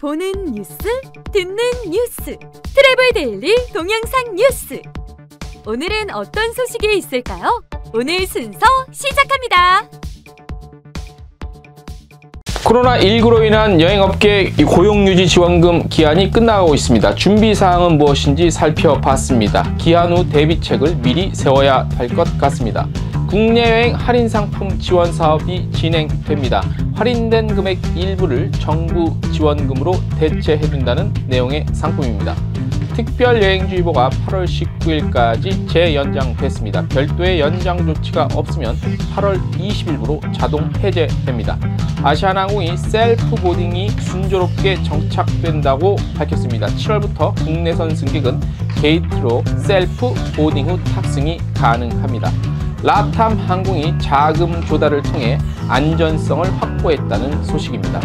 보는 뉴스, 듣는 뉴스, 트래블 데일리 동영상 뉴스. 오늘은 어떤 소식이 있을까요? 오늘 순서 시작합니다. 코로나19로 인한 여행업계 고용유지 지원금 기한이 끝나고 있습니다. 준비사항은 무엇인지 살펴봤습니다. 기한 후 대비책을 미리 세워야 할 것 같습니다. 국내여행 할인상품 지원 사업이 진행됩니다. 할인된 금액 일부를 정부 지원금으로 대체해준다는 내용의 상품입니다. 특별 여행주의보가 8월 19일까지 재연장됐습니다. 별도의 연장 조치가 없으면 8월 20일부로 자동 해제됩니다. 아시아나항공이 셀프 보딩이 순조롭게 정착된다고 밝혔습니다. 7월부터 국내선 승객은 게이트로 셀프 보딩 후 탑승이 가능합니다. 라탐 항공이 자금 조달을 통해 안전성을 확보했다는 소식입니다.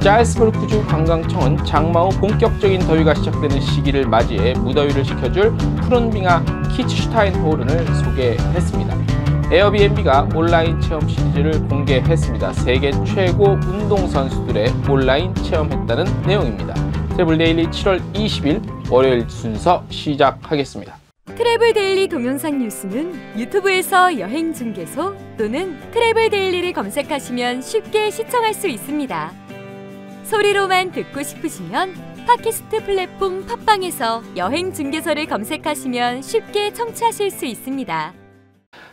자스버크주 관광청은 장마 후 본격적인 더위가 시작되는 시기를 맞이해 무더위를 식혀줄 푸른 빙하 키츠슈타인 호른을 소개했습니다. 에어비앤비가 온라인 체험 시리즈를 공개했습니다. 세계 최고 운동선수들의 온라인 체험했다는 내용입니다. 트래블 데일리 7월 20일 월요일 순서 시작하겠습니다. 트래블 데일리 동영상 뉴스는 유튜브에서 여행 중개소 또는 트래블 데일리를 검색하시면 쉽게 시청할 수 있습니다. 소리로만 듣고 싶으시면 팟캐스트 플랫폼 팟빵에서 여행 중개소를 검색하시면 쉽게 청취하실 수 있습니다.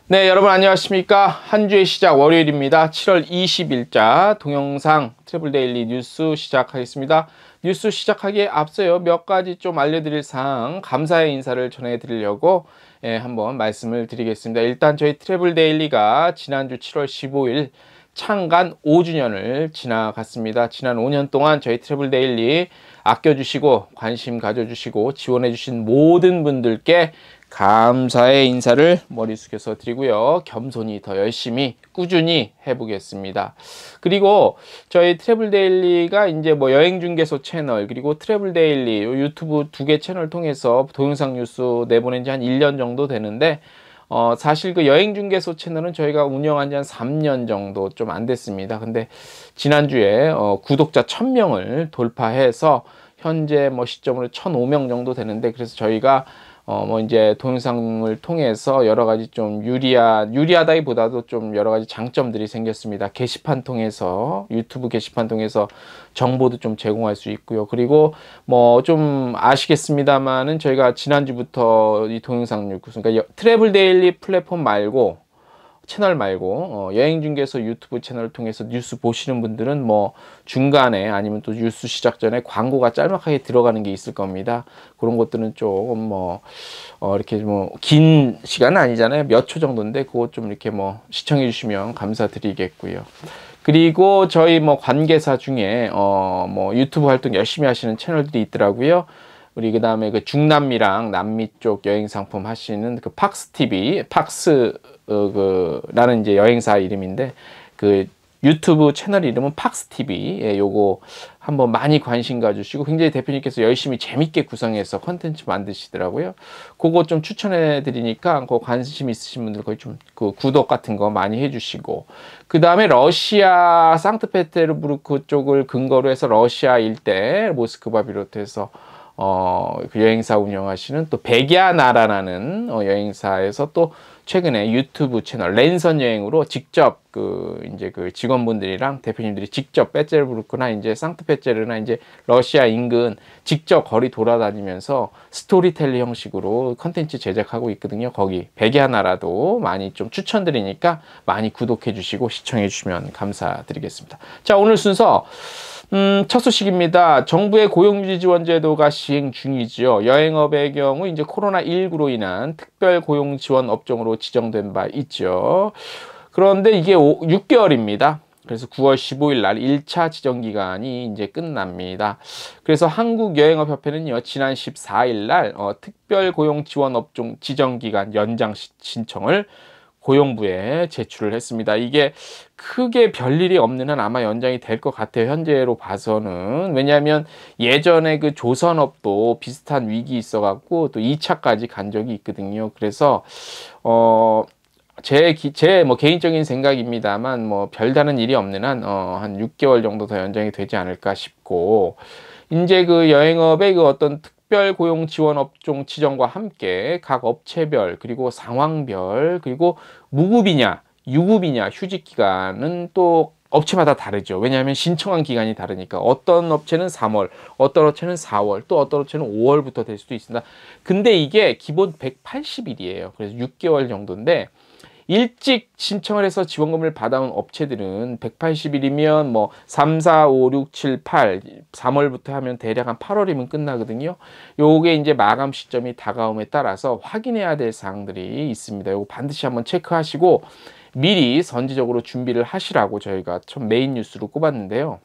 네, 여러분 안녕하십니까? 한 주의 시작 월요일입니다. 7월 20일자 동영상 트래블 데일리 뉴스 시작하겠습니다. 뉴스 시작하기에 앞서요 몇 가지 좀 알려드릴 사항 감사의 인사를 전해드리려고 예, 한번 말씀을 드리겠습니다. 일단 저희 트래블 데일리가 지난주 7월 15일 창간 5주년을 지나갔습니다. 지난 5년 동안 저희 트래블 데일리 아껴주시고 관심 가져주시고 지원해주신 모든 분들께 감사의 인사를 머리 숙여서 드리고요. 겸손히 더 열심히 꾸준히 해보겠습니다. 그리고 저희 트래블 데일리가 이제 뭐 여행 중개소 채널 그리고 트래블 데일리 유튜브 두 개 채널 통해서 동영상 뉴스 내보낸 지 한 1년 정도 되는데 어, 사실 그 여행 중개소 채널은 저희가 운영한 지 한 3년 정도 좀 안 됐습니다. 근데 지난주에 어, 구독자 1000명을 돌파해서 현재 뭐 시점으로 1005명 정도 되는데 그래서 저희가 어, 뭐 이제 동영상을 통해서 여러 가지 좀 유리하, 유리하다기보다도 좀 여러 가지 장점들이 생겼습니다. 게시판 통해서, 유튜브 게시판 통해서 정보도 좀 제공할 수 있고요. 그리고 뭐 좀 아시겠습니다만은 저희가 지난주부터 이 동영상 요구, 그러니까 트래블 데일리 플랫폼 말고 채널 말고 어, 여행 중개소 유튜브 채널 을 통해서 뉴스 보시는 분들은 뭐 중간에 아니면 또 뉴스 시작 전에 광고가 짤막하게 들어가는 게 있을 겁니다. 그런 것들은 조금 뭐 어, 이렇게 뭐 긴 시간은 아니잖아요. 몇 초 정도인데 그것좀 이렇게 뭐 시청해 주시면 감사드리겠고요. 그리고 저희 뭐 관계사 중에 어, 뭐 유튜브 활동 열심히 하시는 채널들이 있더라고요. 우리 그다음에 그 중남미랑 남미 쪽 여행 상품 하시는 그 팍스 TV, 팍스 어, 그 라는 이제 여행사 이름인데 그 유튜브 채널 이름은 팍스 TV. 예, 요거 한번 많이 관심 가주시고 굉장히 대표님께서 열심히 재밌게 구성해서 컨텐츠 만드시더라고요. 그거 좀 추천해 드리니까 그 관심 있으신 분들 거의 좀 그 구독 같은 거 많이 해주시고 그 다음에 러시아 상트페테르부르크 쪽을 근거로 해서 러시아 일대 모스크바 비롯해서 어, 그 여행사 운영하시는 또 백야나라라는 어, 여행사에서 또 최근에 유튜브 채널 랜선 여행으로 직접 그 이제 그 직원분들이랑 대표님들이 직접 빼제르부르크나 이제 상트페테르나 이제 러시아 인근 직접 거리 돌아다니면서 스토리텔리 형식으로 컨텐츠 제작하고 있거든요. 거기 백야나라도 많이 좀 추천드리니까 많이 구독해 주시고 시청해 주시면 감사드리겠습니다. 자, 오늘 순서 음, 첫 소식입니다. 정부의 고용유지 지원 제도가 시행 중이지요. 여행업의 경우 이제 코로나19로 인한 특별 고용 지원 업종으로 지정된 바 있죠. 그런데 이게 5, 6개월입니다. 그래서 9월 15일 날 1차 지정 기간이 이제 끝납니다. 그래서 한국여행업협회는요. 지난 14일 날 어, 특별 고용 지원 업종 지정 기간 연장 신청을 고용부에 제출을 했습니다. 이게 크게 별일이 없는 한 아마 연장이 될 것 같아요. 현재로 봐서는. 왜냐하면 예전에 그 조선업도 비슷한 위기 있어갖고 또 2차까지 간 적이 있거든요. 그래서, 어, 제, 제, 뭐, 개인적인 생각입니다만, 뭐, 별다른 일이 없는 한, 어, 한 6개월 정도 더 연장이 되지 않을까 싶고, 이제 그 여행업의 그 어떤 특별 고용 지원 업종 지정과 함께 각 업체별 그리고 상황별 그리고 무급이냐 유급이냐 휴직 기간은 또 업체마다 다르죠. 왜냐하면 신청한 기간이 다르니까 어떤 업체는 3월, 어떤 업체는 4월, 또 어떤 업체는 5월부터 될 수도 있습니다. 근데 이게 기본 180일이에요. 그래서 6개월 정도인데 일찍 신청을 해서 지원금을 받아온 업체들은 180일이면 뭐 3, 4, 5, 6, 7, 8, 3월부터 하면 대략 한 8월이면 끝나거든요. 요게 이제 마감 시점이 다가옴에 따라서 확인해야 될 사항들이 있습니다. 요거 반드시 한번 체크하시고 미리 선제적으로 준비를 하시라고 저희가 첫 메인 뉴스로 꼽았는데요.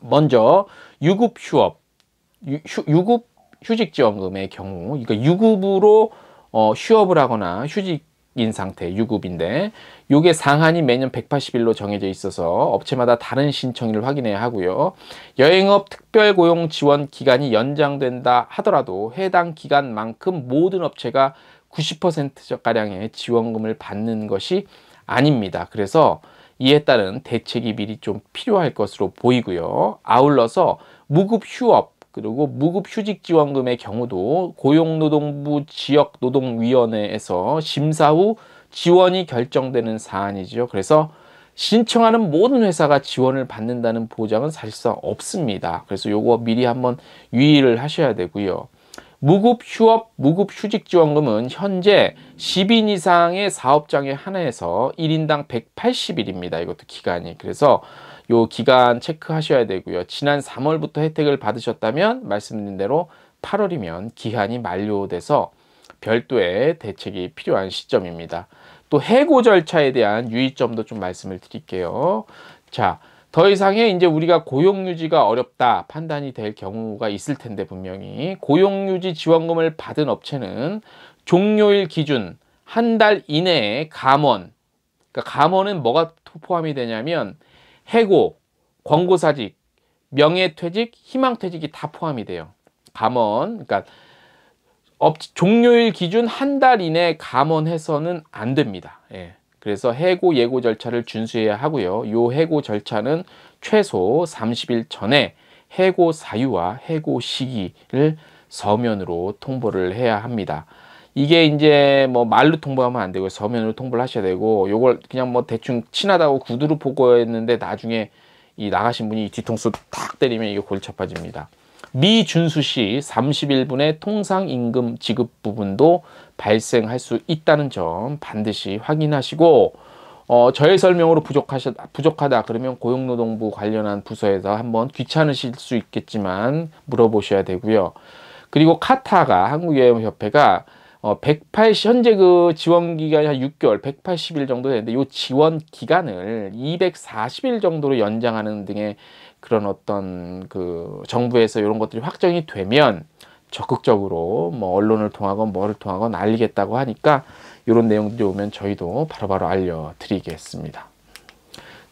먼저 유급 휴업, 유, 휴, 유급 휴직지원금의 경우, 그러니까 유급으로 어, 휴업을 하거나 휴직 인 상태 유급인데 요게 상한이 매년 180일로 정해져 있어서 업체마다 다른 신청일을 확인해야 하고요. 여행업 특별고용 지원 기간이 연장된다 하더라도 해당 기간만큼 모든 업체가 90%가량의 지원금을 받는 것이 아닙니다. 그래서 이에 따른 대책이 미리 좀 필요할 것으로 보이고요. 아울러서 무급 휴업 그리고 무급휴직지원금의 경우도 고용노동부 지역노동위원회에서 심사 후 지원이 결정되는 사안이죠 그래서 신청하는 모든 회사가 지원을 받는다는 보장은 사실상 없습니다. 그래서 요거 미리 한번 유의를 하셔야 되고요. 무급휴업, 무급휴직지원금은 현재 10인 이상의 사업장에 한해서 1인당 180일입니다. 이것도 기간이. 그래서 요 기간 체크하셔야 되고요. 지난 3월부터 혜택을 받으셨다면 말씀드린 대로 8월이면 기한이 만료돼서 별도의 대책이 필요한 시점입니다. 또 해고 절차에 대한 유의점도 좀 말씀을 드릴게요. 자, 더 이상의 이제 우리가 고용 유지가 어렵다 판단이 될 경우가 있을 텐데 분명히 고용 유지 지원금을 받은 업체는 종료일 기준 한 달 이내에 감원 그러니까 감원은 뭐가 포함이 되냐면 해고, 권고사직, 명예퇴직, 희망퇴직이 다 포함이 돼요. 감원 그러니까 업, 종료일 기준 한 달 이내 감원해서는 안 됩니다. 예. 그래서 해고 예고 절차를 준수해야 하고요. 요 해고 절차는 최소 30일 전에 해고 사유와 해고 시기를 서면으로 통보를 해야 합니다. 이게 이제 뭐 말로 통보하면 안 되고 서면으로 통보를 하셔야 되고 요걸 그냥 뭐 대충 친하다고 구두로 보고 했는데 나중에 이 나가신 분이 뒤통수 탁 때리면 이게 골치 아파집니다. 미준수 씨 31분의 통상임금 지급 부분도 발생할 수 있다는 점 반드시 확인하시고 어, 저의 설명으로 부족하셔, 부족하다 그러면 고용노동부 관련한 부서에서 한번 귀찮으실 수 있겠지만 물어보셔야 되고요. 그리고 카타가 한국여행협회가 어, 180 현재 그 지원 기간이 한 6개월 180일 정도 되는데 이 지원 기간을 240일 정도로 연장하는 등의 그런 어떤 그 정부에서 이런 것들이 확정이 되면 적극적으로 뭐 언론을 통하건 뭐를 통하건 알리겠다고 하니까 이런 내용들이 오면 저희도 바로바로 바로 알려드리겠습니다.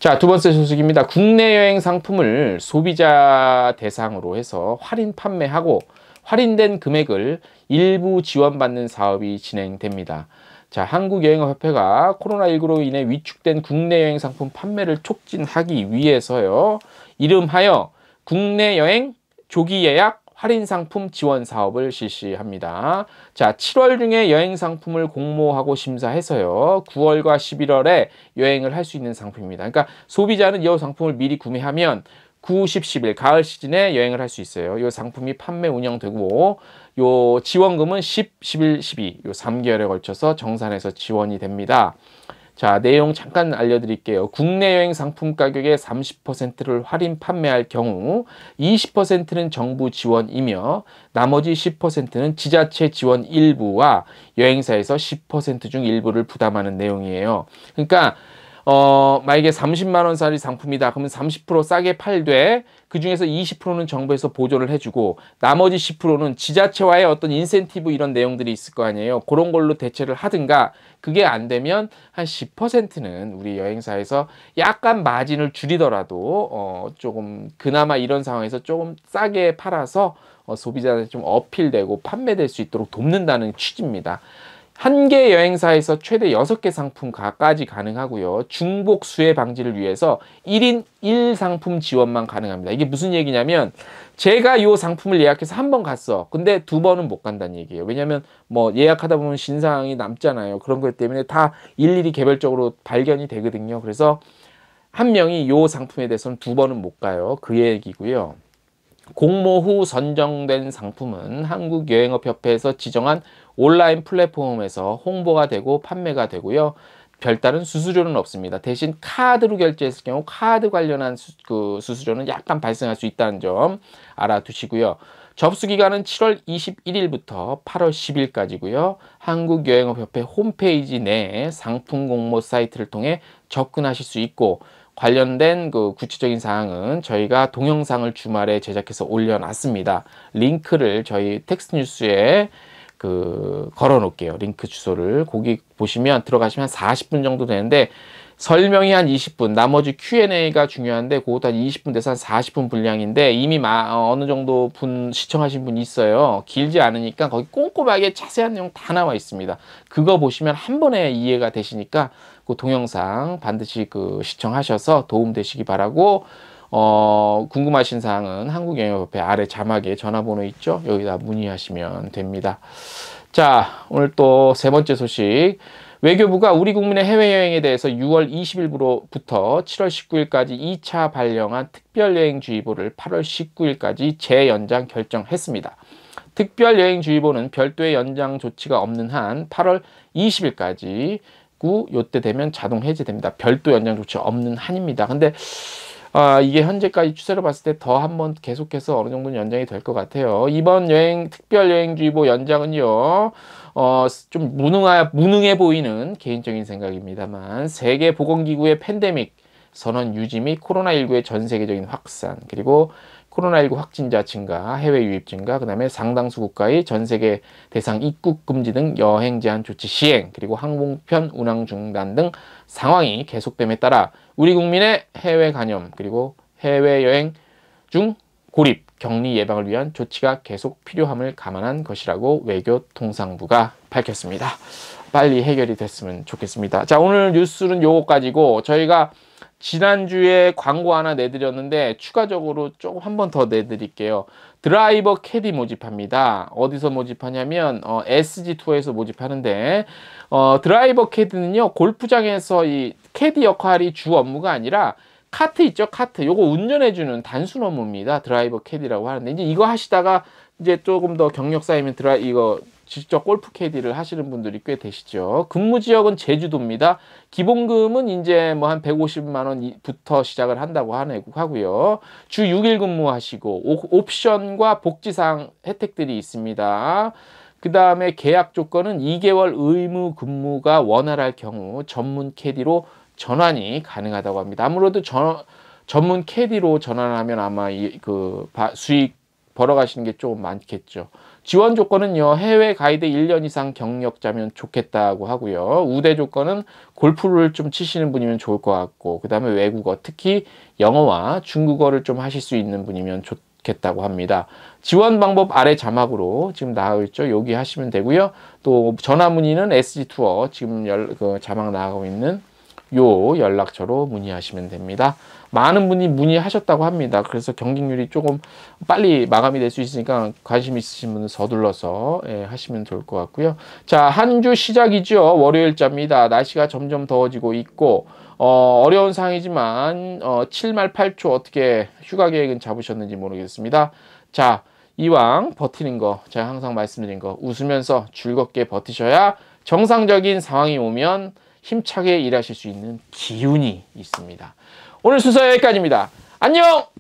자, 두 번째 소식입니다. 국내 여행 상품을 소비자 대상으로 해서 할인 판매하고 할인된 금액을 일부 지원받는 사업이 진행됩니다. 자, 한국여행업협회가 코로나19로 인해 위축된 국내 여행 상품 판매를 촉진하기 위해서요. 이름하여 국내 여행 조기 예약 할인 상품 지원 사업을 실시합니다. 자, 7월 중에 여행 상품을 공모하고 심사해서요. 9월과 11월에 여행을 할 수 있는 상품입니다. 그러니까 소비자는 이 상품을 미리 구매하면 9, 10, 11 가을 시즌에 여행을 할 수 있어요. 이 상품이 판매 운영되고 이 지원금은 10, 11, 12요 3개월에 걸쳐서 정산해서 지원이 됩니다. 자, 내용 잠깐 알려드릴게요. 국내 여행 상품 가격의 30%를 할인 판매할 경우 20%는 정부 지원이며 나머지 10%는 지자체 지원 일부와 여행사에서 10%중 일부를 부담하는 내용이에요. 그러니까 어, 만약에 30만 원짜리 상품이다. 그러면 30% 싸게 팔되 그중에서 20%는 정부에서 보조를 해주고 나머지 10%는 지자체와의 어떤 인센티브 이런 내용들이 있을 거 아니에요. 그런 걸로 대체를 하든가 그게 안 되면 한 10%는 우리 여행사에서 약간 마진을 줄이더라도 어, 조금 그나마 이런 상황에서 조금 싸게 팔아서 어, 소비자한테 좀 어필되고 판매될 수 있도록 돕는다는 취지입니다. 한개 여행사에서 최대 6개 상품까지 가능하고요. 중복 수혜 방지를 위해서 1인 1상품 지원만 가능합니다. 이게 무슨 얘기냐면 제가 이 상품을 예약해서 한 번 갔어. 근데 두 번은 못 간다는 얘기예요. 왜냐면 하뭐 예약하다 보면 신상이 남잖아요. 그런 것 때문에 다 일일이 개별적으로 발견이 되거든요. 그래서 한 명이 이 상품에 대해서는 두 번은 못 가요. 그 얘기고요. 공모 후 선정된 상품은 한국여행업협회에서 지정한 온라인 플랫폼에서 홍보가 되고 판매가 되고요. 별다른 수수료는 없습니다. 대신 카드로 결제했을 경우 카드 관련한 수, 그 수수료는 약간 발생할 수 있다는 점 알아두시고요. 접수 기간은 7월 21일부터 8월 10일까지고요. 한국여행업협회 홈페이지 내에 상품 공모 사이트를 통해 접근하실 수 있고 관련된 그 구체적인 사항은 저희가 동영상을 주말에 제작해서 올려놨습니다. 링크를 저희 텍스트 뉴스에 그 걸어 놓을게요. 링크 주소를 거기 보시면 들어가시면 40분 정도 되는데 설명이 한 20분, 나머지 Q&A가 중요한데 그것도 한 20분 돼서 한 40분 분량인데 이미 마, 어, 어느 정도 분 시청하신 분 있어요. 길지 않으니까 거기 꼼꼼하게 자세한 내용 다 나와 있습니다. 그거 보시면 한 번에 이해가 되시니까 그 동영상 반드시 그 시청하셔서 도움되시기 바라고 어, 궁금하신 사항은 한국영역협회 아래 자막에 전화번호 있죠? 여기다 문의하시면 됩니다. 자, 오늘 또 세 번째 소식. 외교부가 우리 국민의 해외여행에 대해서 6월 20일부터 7월 19일까지 2차 발령한 특별여행주의보를 8월 19일까지 재연장 결정했습니다. 특별여행주의보는 별도의 연장 조치가 없는 한 8월 20일까지 있고 요때 되면 자동 해제됩니다. 별도 연장 조치 없는 한입니다. 근데 아, 이게 현재까지 추세로 봤을 때 더 한 번 계속해서 어느 정도는 연장이 될 것 같아요. 이번 여행 특별 여행주의보 연장은요. 어, 좀 무능하, 무능해 보이는 개인적인 생각입니다만 세계 보건기구의 팬데믹 선언 유지 및 코로나19의 전 세계적인 확산 그리고 코로나19 확진자 증가, 해외 유입 증가, 그 다음에 상당수 국가의 전 세계 대상 입국 금지 등 여행 제한 조치 시행, 그리고 항공편 운항 중단 등 상황이 계속됨에 따라 우리 국민의 해외 간염, 그리고 해외 여행 중 고립, 격리 예방을 위한 조치가 계속 필요함을 감안한 것이라고 외교통상부가 밝혔습니다. 빨리 해결이 됐으면 좋겠습니다. 자, 오늘 뉴스는 요거까지고 저희가 지난주에 광고 하나 내드렸는데 추가적으로 조금 한 번 더 내드릴게요. 드라이버 캐디 모집합니다. 어디서 모집하냐면 어, s g 투어에서 모집하는데 어, 드라이버 캐디는요. 골프장에서 이 캐디 역할이 주 업무가 아니라 카트 있죠 카트 요거 운전해주는 단순 업무입니다 드라이버 캐디라고 하는데 이제 이거 하시다가 이제 조금 더 경력 쌓이면 드라 이거 직접 골프 캐디를 하시는 분들이 꽤 되시죠. 근무 지역은 제주도입니다. 기본금은 이제 뭐 한 150만 원부터 시작을 한다고 하고요. 주 6일 근무하시고 옵션과 복지상 혜택들이 있습니다. 그 다음에 계약 조건은 2개월 의무 근무가 원활할 경우 전문 캐디로 전환이 가능하다고 합니다. 아무래도 전, 전문 캐디로 전환하면 아마 이, 그 수익 벌어가시는 게 조금 많겠죠. 지원 조건은요. 해외 가이드 1년 이상 경력자면 좋겠다고 하고요. 우대 조건은 골프를 좀 치시는 분이면 좋을 것 같고 그 다음에 외국어 특히 영어와 중국어를 좀 하실 수 있는 분이면 좋겠다고 합니다. 지원 방법 아래 자막으로 지금 나와 있죠. 여기 하시면 되고요. 또 전화 문의는 SG투어 지금 열, 그 자막 나가고 있는 요 연락처로 문의하시면 됩니다. 많은 분이 문의하셨다고 합니다. 그래서 경쟁률이 조금 빨리 마감이 될 수 있으니까 관심 있으신 분은 서둘러서 예, 하시면 좋을 것 같고요. 자, 한 주 시작이죠. 월요일자입니다. 날씨가 점점 더워지고 있고 어, 어려운 상황이지만 어, 7말 8초 어떻게 휴가 계획은 잡으셨는지 모르겠습니다. 자, 이왕 버티는 거 제가 항상 말씀드린 거 웃으면서 즐겁게 버티셔야 정상적인 상황이 오면 힘차게 일하실 수 있는 기운이 있습니다. 오늘 순서 여기까지입니다. 안녕!